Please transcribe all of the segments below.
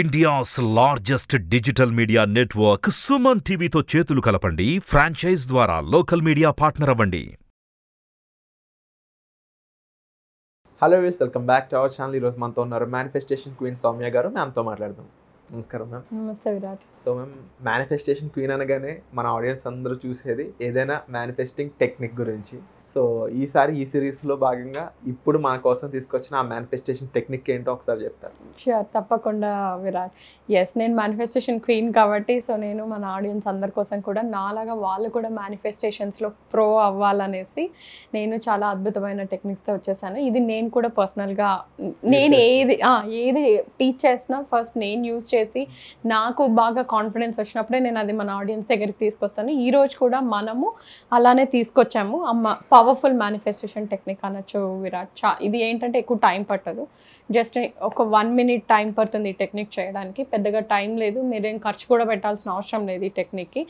India's largest digital media network Suman టీవీతో చేతులు కలపండి ఫ్రాంచైజ్ ద్వారా లోకల్ మీడియా పార్ట్నర్ అవ్వండి హలో వేస్ welcome back to our channel ఈరోజు మనతో ఉన్నారు మేనిఫెస్టేషన్ క్వీన్ సౌమ్య గారు మ్యామ్తో మాట్లాడదాం నమస్కారం మ్యామ్ నమస్తే Virat so ma'am manifestation queen అనగానే మన ఆడియన్స్ అందరూ చూసేది ఏదైనా మేనిఫెస్టింగ్ టెక్నిక్ గురించి సో ఈసారి ఈ సిరీస్లో భాగంగా ఇప్పుడు మన కోసం తీసుకొచ్చిన ఆ మేనిఫెస్టేషన్ టెక్నిక్ ఏంటో ఒకసారి చెప్తారు షూర్ తప్పకుండా విరాట్ ఎస్ నేను మేనిఫెస్టేషన్ క్వీన్ కాబట్టి సో నేను మన ఆడియన్స్ అందరి కోసం కూడా నాలాగా వాళ్ళు కూడా మేనిఫెస్టేషన్స్లో ప్రో అవ్వాలనేసి నేను చాలా అద్భుతమైన టెక్నిక్స్తో వచ్చేసాను ఇది నేను కూడా పర్సనల్గా నేను ఏది ఏది టీచ్ చేసినా ఫస్ట్ నేను యూజ్ చేసి నాకు బాగా కాన్ఫిడెన్స్ వచ్చినప్పుడే నేను అది మన ఆడియన్స్ దగ్గరికి తీసుకొస్తాను ఈరోజు కూడా మనము అలానే తీసుకొచ్చాము అమ్మ పవర్ఫుల్ మేనిఫెస్టేషన్ టెక్నిక్ అనొచ్చు విరాట్ చా ఇది ఏంటంటే ఎక్కువ టైం పట్టదు జస్ట్ ఒక వన్ మినిట్ టైం పడుతుంది ఈ టెక్నిక్ చేయడానికి పెద్దగా టైం లేదు మీరేం ఖర్చు కూడా పెట్టాల్సిన అవసరం లేదు ఈ టెక్నిక్కి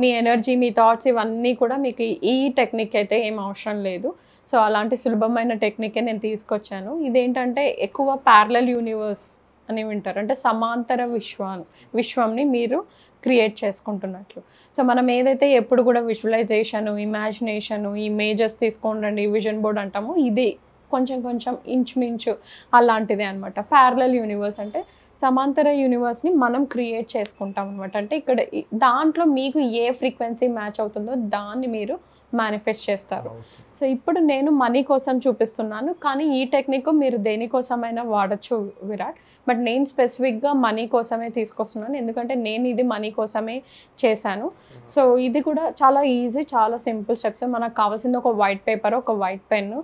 మీ ఎనర్జీ మీ థాట్స్ ఇవన్నీ కూడా మీకు ఈ టెక్నిక్ అయితే ఏం అవసరం లేదు సో అలాంటి సులభమైన టెక్నికే నేను తీసుకొచ్చాను ఇదేంటంటే ఎక్కువ ప్యారలల్ యూనివర్స్ అని వింటారు అంటే సమాంతర విశ్వాన్ని విశ్వంని మీరు క్రియేట్ చేసుకుంటున్నట్లు సో మనం ఏదైతే ఎప్పుడు కూడా విజువలైజేషన్ ఇమాజినేషన్ ఇమేజెస్ తీసుకోండి విజన్ బోర్డ్ అంటామో ఇది కొంచెం కొంచెం ఇంచుమించు అలాంటిదే అనమాట ప్యారలల్ యూనివర్స్ అంటే సమాంతర యూనివర్స్ని మనం క్రియేట్ చేసుకుంటాం అనమాట అంటే ఇక్కడ దాంట్లో మీకు ఏ ఫ్రీక్వెన్సీ మ్యాచ్ అవుతుందో దాన్ని మీరు మేనిఫెస్ట్ చేస్తారు సో ఇప్పుడు నేను మనీ కోసం చూపిస్తున్నాను కానీ ఈ టెక్నిక్ మీరు దేనికోసమైనా వాడచ్చు విరాట్ బట్ నేను స్పెసిఫిక్గా మనీ కోసమే తీసుకొస్తున్నాను ఎందుకంటే నేను ఇది మనీ కోసమే చేశాను సో mm-hmm. ఇది కూడా చాలా ఈజీ చాలా సింపుల్ స్టెప్స్ మనకు కావాల్సింది ఒక వైట్ పేపర్ ఒక వైట్ పెన్ను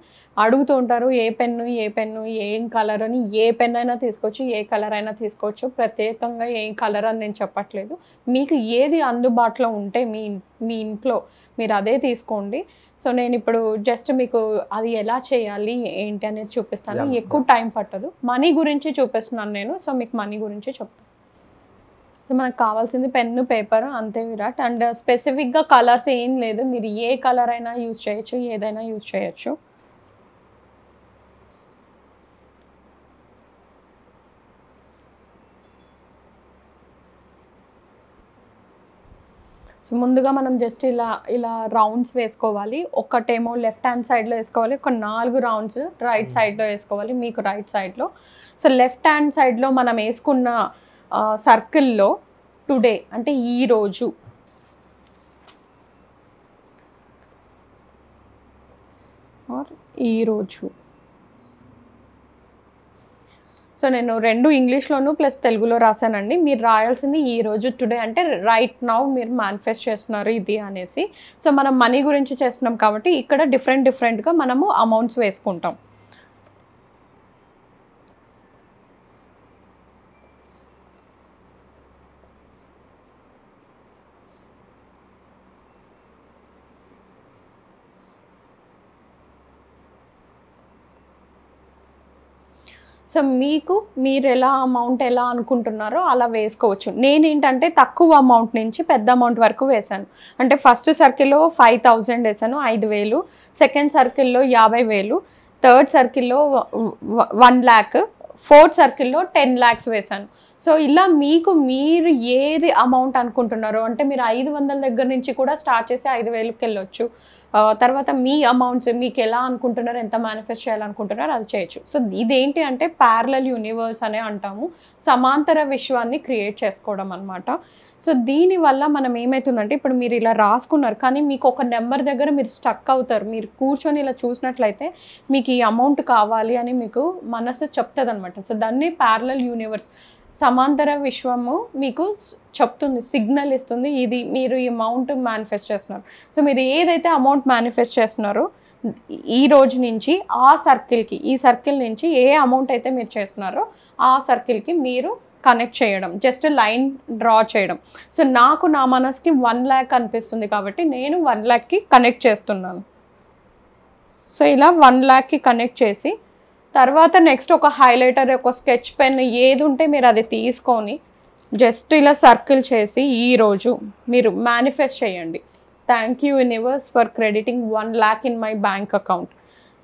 అడుగుతూ ఉంటారు ఏ పెన్ను ఏ పెన్ను ఏం కలర్ అని ఏ పెన్ అయినా తీసుకోవచ్చు ఏ కలర్ అయినా తీసుకోవచ్చు ప్రత్యేకంగా ఏం కలర్ అని నేను చెప్పట్లేదు మీకు ఏది అందుబాటులో ఉంటే మీ మీ ఇంట్లో మీరు అదే తీసుకోండి సో నేను ఇప్పుడు జస్ట్ మీకు అది ఎలా చేయాలి ఏంటి అనేది చూపిస్తాను ఎక్కువ టైం పట్టదు మనీ గురించి చూపిస్తున్నాను నేను సో మీకు మనీ గురించి చెప్తాను సో మనకు కావాల్సింది పెన్ను పేపర్ అంతే విరాట్ అండ్ స్పెసిఫిక్గా కలర్స్ ఏం లేదు మీరు ఏ కలర్ అయినా యూజ్ చేయొచ్చు ఏదైనా యూజ్ చేయొచ్చు సో ముందుగా మనం జస్ట్ ఇలా ఇలా రౌండ్స్ వేసుకోవాలి ఒకటేమో లెఫ్ట్ హ్యాండ్ సైడ్లో వేసుకోవాలి ఒక నాలుగు రౌండ్స్ రైట్ సైడ్లో వేసుకోవాలి మీకు రైట్ సైడ్లో సో లెఫ్ట్ హ్యాండ్ సైడ్లో మనం వేసుకున్న సర్కిల్లో టుడే అంటే ఈరోజు ఆర్ ఈరోజు సో నేను రెండు ఇంగ్లీష్లోను ప్లస్ తెలుగులో రాశానండి మీరు రాయాల్సింది ఈ రోజు టుడే అంటే రైట్ నౌ మీరు మేనిఫెస్ట్ చేస్తున్నారు ఇది అనేసి సో మనం మనీ గురించి చేస్తున్నాం కాబట్టి ఇక్కడ డిఫరెంట్ డిఫరెంట్గా మనము అమౌంట్స్ వేసుకుంటాం సో మీకు మీరు ఎలా అమౌంట్ ఎలా అనుకుంటున్నారో అలా వేసుకోవచ్చు నేనేంటంటే తక్కువ అమౌంట్ నుంచి పెద్ద అమౌంట్ వరకు వేశాను అంటే ఫస్ట్ సర్కిల్లో ఫైవ్ థౌజండ్ వేసాను ఐదు వేలు సెకండ్ సర్కిల్లో యాభై వేలు థర్డ్ సర్కిల్లో వన్ ల్యాక్ ఫోర్త్ సర్కిల్లో టెన్ ల్యాక్స్ వేశాను సో ఇలా మీకు మీరు ఏది అమౌంట్ అనుకుంటున్నారో అంటే మీరు ఐదు వందల దగ్గర నుంచి కూడా స్టార్ట్ చేసి ఐదు వేలకు వెళ్ళొచ్చు తర్వాత మీ అమౌంట్స్ మీకు ఎలా అనుకుంటున్నారో ఎంత మేనిఫెస్ట్ చేయాలనుకుంటున్నారో అది చేయొచ్చు సో ఇదేంటి అంటే ప్యారలల్ యూనివర్స్ అనే అంటాము సమాంతర విశ్వాన్ని క్రియేట్ చేసుకోవడం అనమాట సో దీనివల్ల మనం ఏమవుతుందంటే ఇప్పుడు మీరు ఇలా రాసుకున్నారు కానీ మీకు ఒక నెంబర్ దగ్గర మీరు స్టక్ అవుతారు మీరు కూర్చొని ఇలా చూసినట్లయితే మీకు ఈ అమౌంట్ కావాలి అని మీకు మనసు చెప్తుంది అనమాట సో దాన్ని ప్యారలల్ యూనివర్స్ సమాంతర విశ్వము మీకు చెప్తుంది సిగ్నల్ ఇస్తుంది ఇది మీరు ఈ అమౌంట్ మేనిఫెస్ట్ చేస్తున్నారు సో మీరు ఏదైతే అమౌంట్ మేనిఫెస్ట్ చేస్తున్నారో ఈ రోజు నుంచి ఆ సర్కిల్కి ఈ సర్కిల్ నుంచి ఏ అమౌంట్ అయితే మీరు చేస్తున్నారో ఆ సర్కిల్కి మీరు కనెక్ట్ చేయడం జస్ట్ లైన్ డ్రా చేయడం సో నాకు నా మనసుకి వన్ ల్యాక్ అనిపిస్తుంది కాబట్టి నేను వన్ ల్యాక్కి కనెక్ట్ చేస్తున్నాను సో ఇలా వన్ ల్యాక్కి కనెక్ట్ చేసి తర్వాత నెక్స్ట్ ఒక హైలైటర్ ఒక స్కెచ్ పెన్ ఏది ఉంటే మీరు అది తీసుకొని జస్ట్ ఇలా సర్కిల్ చేసి ఈరోజు మీరు మేనిఫెస్ట్ చేయండి thank you universe for crediting one lakh in my bank account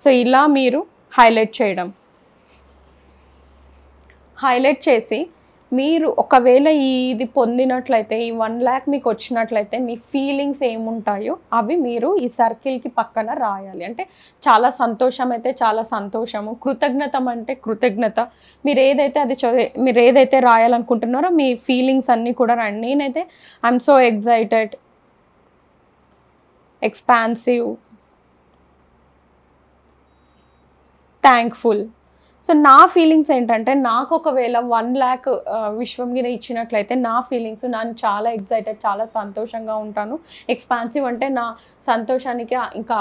so ఇలా మీరు హైలైట్ చేయడం హైలైట్ చేసి మీరు ఒకవేళ ఇది పొందినట్లయితే ఈ వన్ ల్యాక్ మీకు వచ్చినట్లయితే మీ ఫీలింగ్స్ ఏముంటాయో అవి మీరు ఈ సర్కిల్కి పక్కన రాయాలి అంటే చాలా సంతోషం అయితే చాలా సంతోషము కృతజ్ఞత అంటే కృతజ్ఞత మీరు ఏదైతే అది మీరు ఏదైతే రాయాలనుకుంటున్నారో మీ ఫీలింగ్స్ అన్నీ కూడా రండి నేనైతే I'm so excited expansive thankful so నా ఫీలింగ్స్ ఏంటంటే నాకు ఒకవేళ వన్ ల్యాక్ మీద ఇచ్చినట్లయితే నా ఫీలింగ్స్ నేను చాలా ఎగ్జైటెడ్ చాలా సంతోషంగా ఉంటాను ఎక్స్పాన్సివ్ అంటే నా సంతోషానికి ఇంకా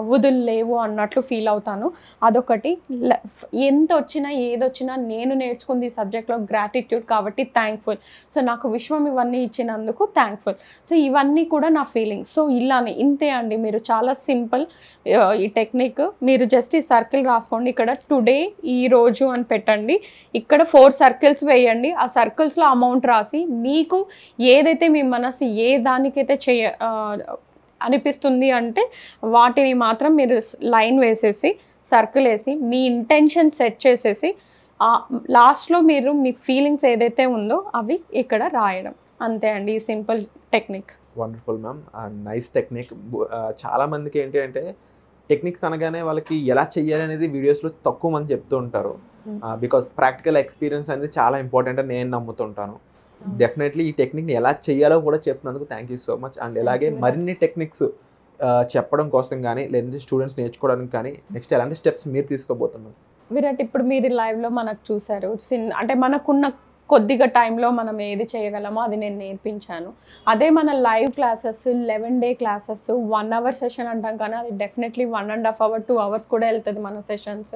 అవ్వదు లేవు అన్నట్లు ఫీల్ అవుతాను అదొకటి ఎంత వచ్చినా ఏదొచ్చినా నేను నేర్చుకుంది ఈ సబ్జెక్ట్లో గ్రాటిట్యూడ్ కాబట్టి థ్యాంక్ఫుల్ సో నాకు విశ్వం ఇవన్నీ ఇచ్చినందుకు థ్యాంక్ఫుల్ సో ఇవన్నీ కూడా నా ఫీలింగ్స్ సో ఇలానే ఇంతే అండి మీరు చాలా సింపుల్ ఈ టెక్నిక్ మీరు జస్ట్ ఈ సర్కిల్ రాసుకోండి ఇక్కడ టుడే ఈ రోజు అని పెట్టండి ఇక్కడ ఫోర్ సర్కిల్స్ వేయండి ఆ సర్కిల్స్లో అమౌంట్ రాసి మీకు ఏదైతే మీ మనసు ఏ దానికైతే చేయ అనిపిస్తుంది అంటే వాటిని మాత్రం మీరు లైన్ వేసేసి సర్కిల్ వేసి మీ ఇంటెన్షన్ సెట్ చేసేసి లాస్ట్లో మీరు మీ ఫీలింగ్స్ ఏదైతే ఉందో అవి ఇక్కడ రాయడం అంతే అండి ఈ simple technique wonderful ma'am nice technique చాలామందికి ఏంటి అంటే టెక్నిక్స్ అనగానే వాళ్ళకి ఎలా చెయ్యాలి అనేది వీడియోస్లో తక్కువ మంది చెప్తూ ఉంటారు బికాస్ ప్రాక్టికల్ ఎక్స్పీరియన్స్ అనేది చాలా ఇంపార్టెంట్ అని నేను నమ్ముతుంటాను డెఫినెట్లీ hmm. ఈ టెక్నిక్ని ఎలా చేయాలో కూడా చెప్పినందుకు thank you so much and ఇలాగే మరిన్ని టెక్నిక్స్ చెప్పడం కోసం కానీ లేదంటే స్టూడెంట్స్ నేర్చుకోవడానికి కానీ నెక్స్ట్ ఎలాంటి స్టెప్స్ మీరు తీసుకోబోతున్నారు విరాట్ ఇప్పుడు మీరు లైవ్లో మనకు చూసారు అంటే మనకున్న కొద్దిగా టైంలో మనం ఏది చేయగలమో అది నేను నేర్పించాను అదే మన live classes eleven day classes one hour session అంటాం కానీ అది definitely one and half hour two hours కూడా వెళ్తుంది మన సెషన్స్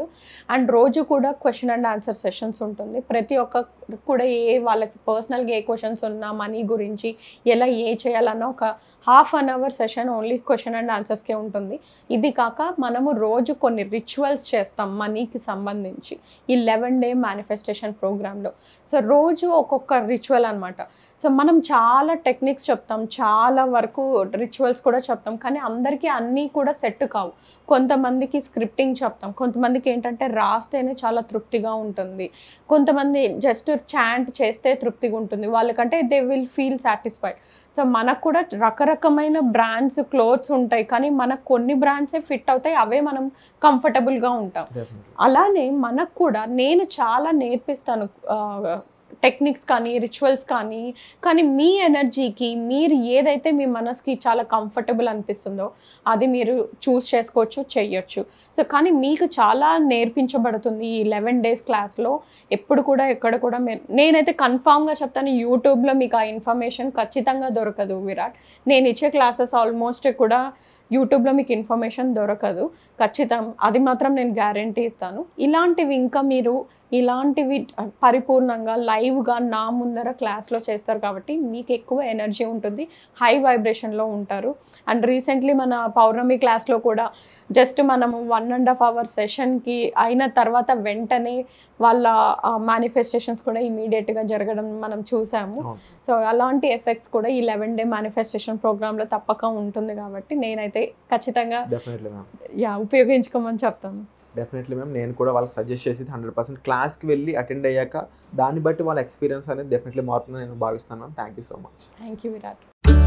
అండ్ రోజు కూడా క్వశ్చన్ అండ్ ఆన్సర్ సెషన్స్ ఉంటుంది ప్రతి ఒక్క కూడా ఏ వాళ్ళకి పర్సనల్గా ఏ క్వశ్చన్స్ ఉన్నా మనీ గురించి ఎలా ఏ చేయాలన్న ఒక half an hour session only question and ఆన్సర్స్కే ఉంటుంది ఇది కాక మనము రోజు కొన్ని రిచువల్స్ చేస్తాం మనీకి సంబంధించి ఈ లెవెన్ డే మేనిఫెస్టేషన్ ప్రోగ్రాంలో సో రోజు ఒక్కొక్క రిచువల్ అనమాట సో మనం చాలా టెక్నిక్స్ చెప్తాం చాలా వరకు రిచువల్స్ కూడా చెప్తాం కానీ అందరికీ అన్నీ కూడా సెట్ కావు కొంతమందికి స్క్రిప్టింగ్ చెప్తాం కొంతమందికి ఏంటంటే రాస్తేనే చాలా తృప్తిగా ఉంటుంది కొంతమంది జస్ట్ చాంట్ చేస్తే తృప్తిగా ఉంటుంది వాళ్ళకంటే they will feel satisfied so మనకు కూడా రకరకమైన బ్రాండ్స్ క్లోత్స్ ఉంటాయి కానీ మనకు కొన్ని బ్రాండ్సే ఫిట్ అవుతాయి అవే మనం కంఫర్టబుల్గా ఉంటాం అలానే మనకు కూడా నేను చాలా నేర్పిస్తాను టెక్నిక్స్ కానీ రిచువల్స్ కానీ కానీ మీ ఎనర్జీకి మీరు ఏదైతే మీ మనసుకి చాలా కంఫర్టబుల్ అనిపిస్తుందో అది మీరు చూస్ చేసుకోవచ్చు చేయొచ్చు సో కానీ మీకు చాలా నేర్పించబడుతుంది ఈ లెవెన్ డేస్ క్లాస్లో ఎప్పుడు కూడా ఎక్కడ కూడా నేనైతే కన్ఫామ్గా చెప్తాను యూట్యూబ్లో మీకు ఆ ఇన్ఫర్మేషన్ ఖచ్చితంగా దొరకదు విరాట్ నేను ఇచ్చే క్లాసెస్ ఆల్మోస్ట్ కూడా యూట్యూబ్లో మీకు ఇన్ఫర్మేషన్ దొరకదు ఖచ్చితం అది మాత్రం నేను గ్యారంటీ ఇస్తాను ఇలాంటివి ఇంకా మీరు ఇలాంటివి పరిపూర్ణంగా లైవ్గా నా ముందర క్లాస్లో చేస్తారు కాబట్టి మీకు ఎక్కువ ఎనర్జీ ఉంటుంది హై వైబ్రేషన్లో ఉంటారు అండ్ రీసెంట్లీ మన పౌర్ణమి క్లాస్లో కూడా జస్ట్ మనము వన్ అండ్ హాఫ్ అవర్ సెషన్కి అయిన తర్వాత వెంటనే వాళ్ళ మేనిఫెస్టేషన్స్ కూడా ఇమీడియట్గా జరగడం మనం చూసాము సో అలాంటి ఎఫెక్ట్స్ కూడా ఈ లెవెన్ డే మేనిఫెస్టేషన్ ప్రోగ్రాంలో తప్పక ఉంటుంది కాబట్టి నేనైతే ఉంటే ఖచ్చితంగా యా ఉపయోగించుకోమని చెప్తాను డెఫినెట్లీ మ్యామ్ నేను కూడా వాళ్ళకి సజెస్ట్ చేసి హండ్రెడ్ పర్సెంట్ క్లాస్కి వెళ్ళి అటెండ్ అయ్యాక దాన్ని బట్టి వాళ్ళ ఎక్స్పీరియన్స్ అనేది డెఫినెట్లీ మారుతుందని నేను భావిస్తాను ma'am thank you so much thank you Virat